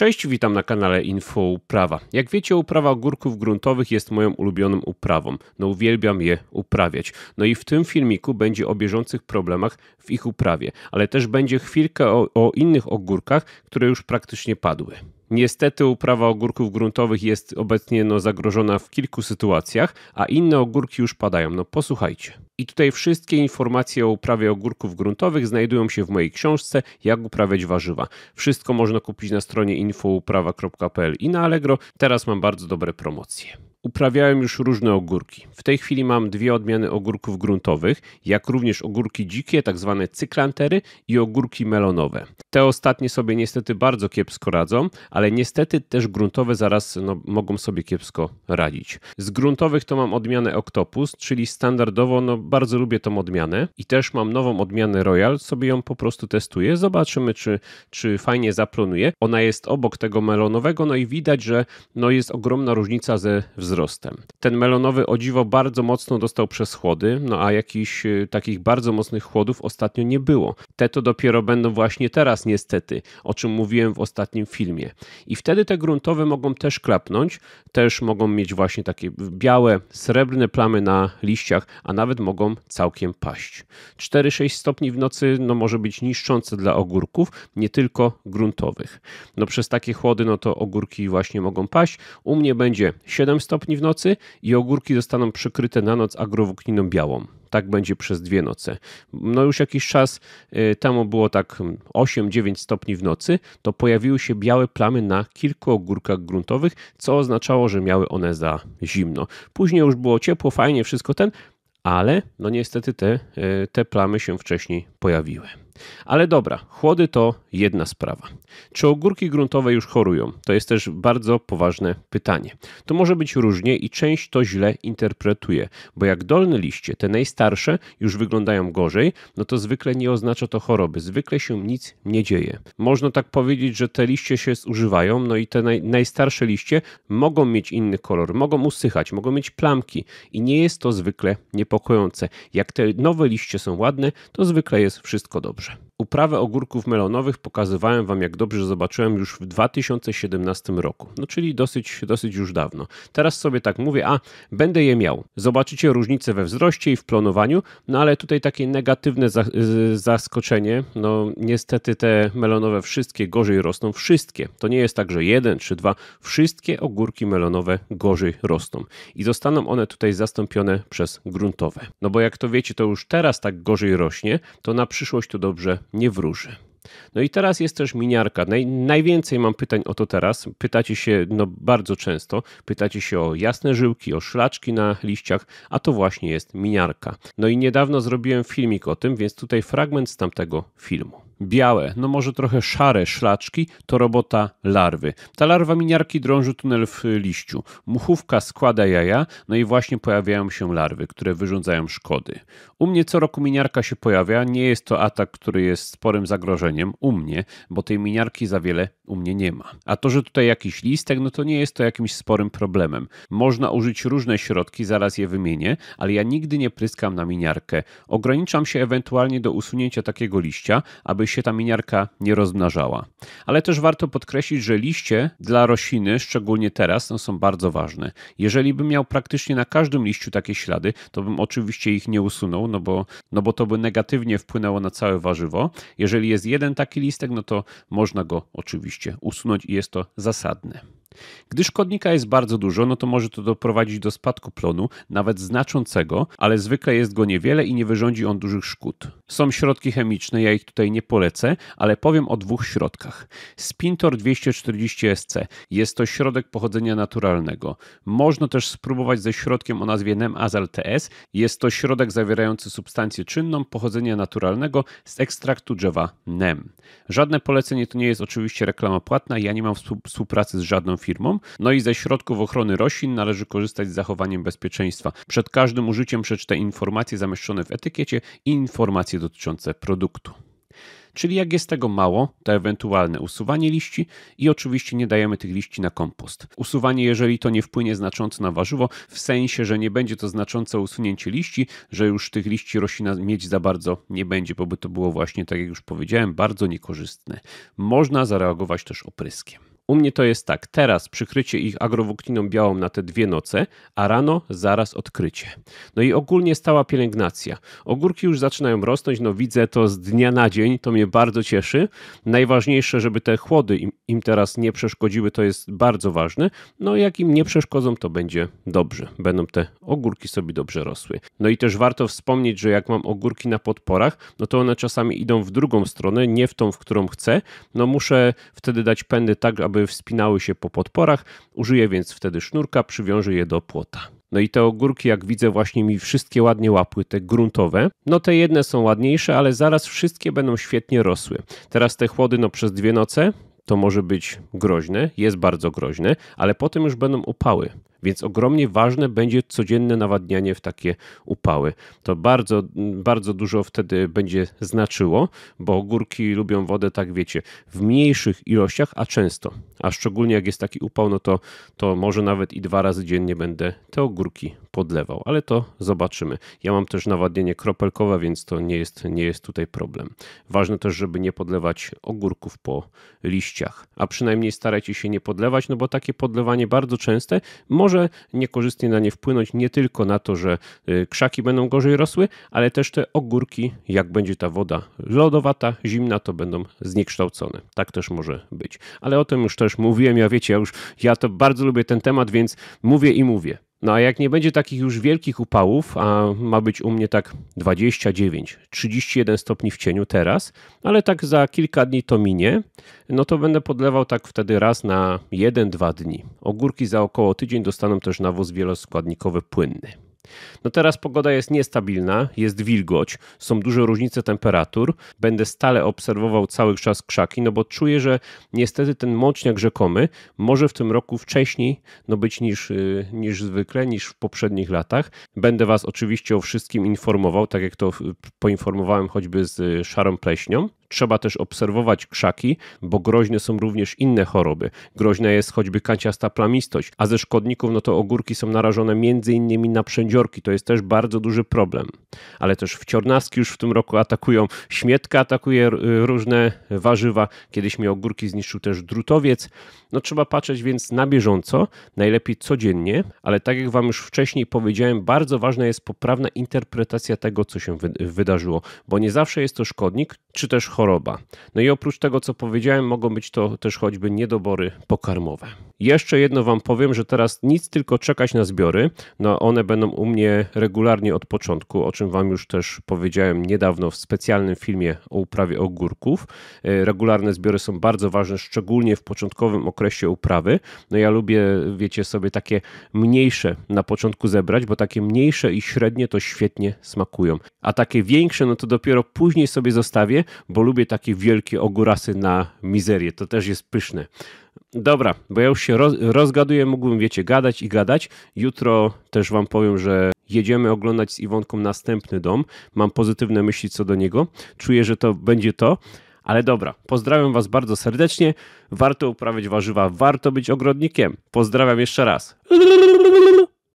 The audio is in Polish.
Cześć, witam na kanale Info Uprawa. Jak wiecie, uprawa ogórków gruntowych jest moją ulubioną uprawą. No uwielbiam je uprawiać. No i w tym filmiku będzie o bieżących problemach w ich uprawie, ale też będzie chwilkę o, o innych ogórkach, które już praktycznie padły. Niestety uprawa ogórków gruntowych jest obecnie no, zagrożona w kilku sytuacjach, a inne ogórki już padają. No posłuchajcie. I tutaj wszystkie informacje o uprawie ogórków gruntowych znajdują się w mojej książce Jak uprawiać warzywa. Wszystko można kupić na stronie infouprawa.pl i na Allegro. Teraz mam bardzo dobre promocje. Uprawiałem już różne ogórki. W tej chwili mam dwie odmiany ogórków gruntowych, jak również ogórki dzikie, tak zwane cyklantery i ogórki melonowe. Te ostatnie sobie niestety bardzo kiepsko radzą, ale niestety też gruntowe zaraz no, mogą sobie kiepsko radzić. Z gruntowych to mam odmianę Octopus, czyli standardowo no, bardzo lubię tą odmianę i też mam nową odmianę Royal, sobie ją po prostu testuję, zobaczymy czy, czy fajnie zaplonuje. Ona jest obok tego melonowego, no i widać, że no, jest ogromna różnica ze wzrostem. Ten melonowy o dziwo bardzo mocno dostał przez chłody, no a jakichś y, takich bardzo mocnych chłodów ostatnio nie było. Te to dopiero będą właśnie teraz nas niestety, o czym mówiłem w ostatnim filmie. I wtedy te gruntowe mogą też klapnąć, też mogą mieć właśnie takie białe, srebrne plamy na liściach, a nawet mogą całkiem paść. 4-6 stopni w nocy no, może być niszczące dla ogórków, nie tylko gruntowych. No przez takie chłody no to ogórki właśnie mogą paść. U mnie będzie 7 stopni w nocy i ogórki zostaną przykryte na noc agrowłókniną białą tak będzie przez dwie noce. No już jakiś czas y, temu było tak 8-9 mm, stopni w nocy, to pojawiły się białe plamy na kilku ogórkach gruntowych, co oznaczało, że miały one za zimno. Później już było ciepło, fajnie, wszystko ten, ale no niestety te, y, te plamy się wcześniej pojawiły. Ale dobra, chłody to jedna sprawa. Czy ogórki gruntowe już chorują? To jest też bardzo poważne pytanie. To może być różnie i część to źle interpretuje, bo jak dolne liście, te najstarsze, już wyglądają gorzej, no to zwykle nie oznacza to choroby, zwykle się nic nie dzieje. Można tak powiedzieć, że te liście się zużywają, no i te naj, najstarsze liście mogą mieć inny kolor, mogą usychać, mogą mieć plamki i nie jest to zwykle niepokojące. Jak te nowe liście są ładne, to zwykle jest wszystko dobrze. тоже. Uprawę ogórków melonowych pokazywałem Wam, jak dobrze zobaczyłem, już w 2017 roku. No czyli dosyć, dosyć już dawno. Teraz sobie tak mówię, a będę je miał. Zobaczycie różnicę we wzroście i w plonowaniu, no ale tutaj takie negatywne zaskoczenie. No niestety te melonowe wszystkie gorzej rosną. Wszystkie. To nie jest tak, że jeden czy dwa. Wszystkie ogórki melonowe gorzej rosną. I zostaną one tutaj zastąpione przez gruntowe. No bo jak to wiecie, to już teraz tak gorzej rośnie, to na przyszłość to dobrze nie wróży. No i teraz jest też miniarka. Naj, najwięcej mam pytań o to teraz. Pytacie się, no bardzo często, pytacie się o jasne żyłki, o szlaczki na liściach, a to właśnie jest miniarka. No i niedawno zrobiłem filmik o tym, więc tutaj fragment z tamtego filmu białe, no może trochę szare szlaczki to robota larwy. Ta larwa miniarki drąży tunel w liściu. Muchówka składa jaja, no i właśnie pojawiają się larwy, które wyrządzają szkody. U mnie co roku miniarka się pojawia, nie jest to atak, który jest sporym zagrożeniem u mnie, bo tej miniarki za wiele u mnie nie ma. A to, że tutaj jakiś listek, no to nie jest to jakimś sporym problemem. Można użyć różne środki, zaraz je wymienię, ale ja nigdy nie pryskam na miniarkę. Ograniczam się ewentualnie do usunięcia takiego liścia, aby się ta miniarka nie rozmnażała. Ale też warto podkreślić, że liście dla rośliny, szczególnie teraz, no, są bardzo ważne. Jeżeli bym miał praktycznie na każdym liściu takie ślady, to bym oczywiście ich nie usunął, no bo, no bo to by negatywnie wpłynęło na całe warzywo. Jeżeli jest jeden taki listek, no to można go oczywiście usunąć i jest to zasadne. Gdy szkodnika jest bardzo dużo, no to może to doprowadzić do spadku plonu, nawet znaczącego, ale zwykle jest go niewiele i nie wyrządzi on dużych szkód. Są środki chemiczne, ja ich tutaj nie polecę, ale powiem o dwóch środkach. Spintor 240 SC jest to środek pochodzenia naturalnego. Można też spróbować ze środkiem o nazwie Nemazal TS. Jest to środek zawierający substancję czynną pochodzenia naturalnego z ekstraktu drzewa NEM. Żadne polecenie to nie jest oczywiście reklama płatna, ja nie mam współpracy z żadną firmą. No i ze środków ochrony roślin należy korzystać z zachowaniem bezpieczeństwa. Przed każdym użyciem przeczytaj informacje zamieszczone w etykiecie i informacje dotyczące produktu. Czyli jak jest tego mało, to ewentualne usuwanie liści i oczywiście nie dajemy tych liści na kompost. Usuwanie, jeżeli to nie wpłynie znacząco na warzywo, w sensie, że nie będzie to znaczące usunięcie liści, że już tych liści roślina mieć za bardzo nie będzie, bo by to było właśnie, tak jak już powiedziałem, bardzo niekorzystne. Można zareagować też opryskiem. U mnie to jest tak, teraz przykrycie ich agrowłókniną białą na te dwie noce, a rano zaraz odkrycie. No i ogólnie stała pielęgnacja. Ogórki już zaczynają rosnąć, no widzę to z dnia na dzień, to mnie bardzo cieszy. Najważniejsze, żeby te chłody im, im teraz nie przeszkodziły, to jest bardzo ważne. No jak im nie przeszkodzą, to będzie dobrze. Będą te ogórki sobie dobrze rosły. No i też warto wspomnieć, że jak mam ogórki na podporach, no to one czasami idą w drugą stronę, nie w tą, w którą chcę. No muszę wtedy dać pędy tak, aby żeby wspinały się po podporach, użyję więc wtedy sznurka, przywiążę je do płota. No i te ogórki, jak widzę, właśnie mi wszystkie ładnie łapły, te gruntowe. No te jedne są ładniejsze, ale zaraz wszystkie będą świetnie rosły. Teraz te chłody, no przez dwie noce, to może być groźne, jest bardzo groźne, ale potem już będą upały. Więc ogromnie ważne będzie codzienne nawadnianie w takie upały. To bardzo, bardzo dużo wtedy będzie znaczyło, bo górki lubią wodę, tak wiecie, w mniejszych ilościach, a często. A szczególnie jak jest taki upał, no to, to może nawet i dwa razy dziennie będę te ogórki podlewał, ale to zobaczymy. Ja mam też nawadnienie kropelkowe, więc to nie jest, nie jest tutaj problem. Ważne też, żeby nie podlewać ogórków po liściach, a przynajmniej starajcie się nie podlewać, no bo takie podlewanie bardzo częste może może niekorzystnie na nie wpłynąć nie tylko na to, że y, krzaki będą gorzej rosły, ale też te ogórki, jak będzie ta woda lodowata, zimna, to będą zniekształcone. Tak też może być. Ale o tym już też mówiłem, ja wiecie, ja już ja to bardzo lubię ten temat, więc mówię i mówię. No a jak nie będzie takich już wielkich upałów, a ma być u mnie tak 29, 31 stopni w cieniu teraz, ale tak za kilka dni to minie, no to będę podlewał tak wtedy raz na 1-2 dni. Ogórki za około tydzień dostaną też nawóz wieloskładnikowy płynny. No teraz pogoda jest niestabilna, jest wilgoć, są duże różnice temperatur. Będę stale obserwował cały czas krzaki, no bo czuję, że niestety ten mączniak rzekomy może w tym roku wcześniej no być niż, y, niż zwykle, niż w poprzednich latach. Będę Was oczywiście o wszystkim informował, tak jak to poinformowałem choćby z y, szarą pleśnią. Trzeba też obserwować krzaki, bo groźne są również inne choroby. Groźna jest choćby kanciasta plamistość, a ze szkodników no to ogórki są narażone m.in. na przędziorki. To jest też bardzo duży problem. Ale też wciornaski już w tym roku atakują. Śmietka atakuje różne warzywa. Kiedyś mi ogórki zniszczył też drutowiec no trzeba patrzeć więc na bieżąco, najlepiej codziennie, ale tak jak Wam już wcześniej powiedziałem, bardzo ważna jest poprawna interpretacja tego, co się wydarzyło, bo nie zawsze jest to szkodnik czy też choroba. No i oprócz tego, co powiedziałem, mogą być to też choćby niedobory pokarmowe. Jeszcze jedno Wam powiem, że teraz nic tylko czekać na zbiory. No one będą u mnie regularnie od początku, o czym Wam już też powiedziałem niedawno w specjalnym filmie o uprawie ogórków. E, regularne zbiory są bardzo ważne, szczególnie w początkowym okresie okresie uprawy. No ja lubię, wiecie sobie, takie mniejsze na początku zebrać, bo takie mniejsze i średnie to świetnie smakują. A takie większe, no to dopiero później sobie zostawię, bo lubię takie wielkie ogórasy na mizerię. To też jest pyszne. Dobra, bo ja już się rozgaduję, mógłbym, wiecie, gadać i gadać. Jutro też wam powiem, że jedziemy oglądać z Iwonką następny dom. Mam pozytywne myśli co do niego. Czuję, że to będzie to. Ale dobra, pozdrawiam Was bardzo serdecznie. Warto uprawiać warzywa, warto być ogrodnikiem. Pozdrawiam jeszcze raz.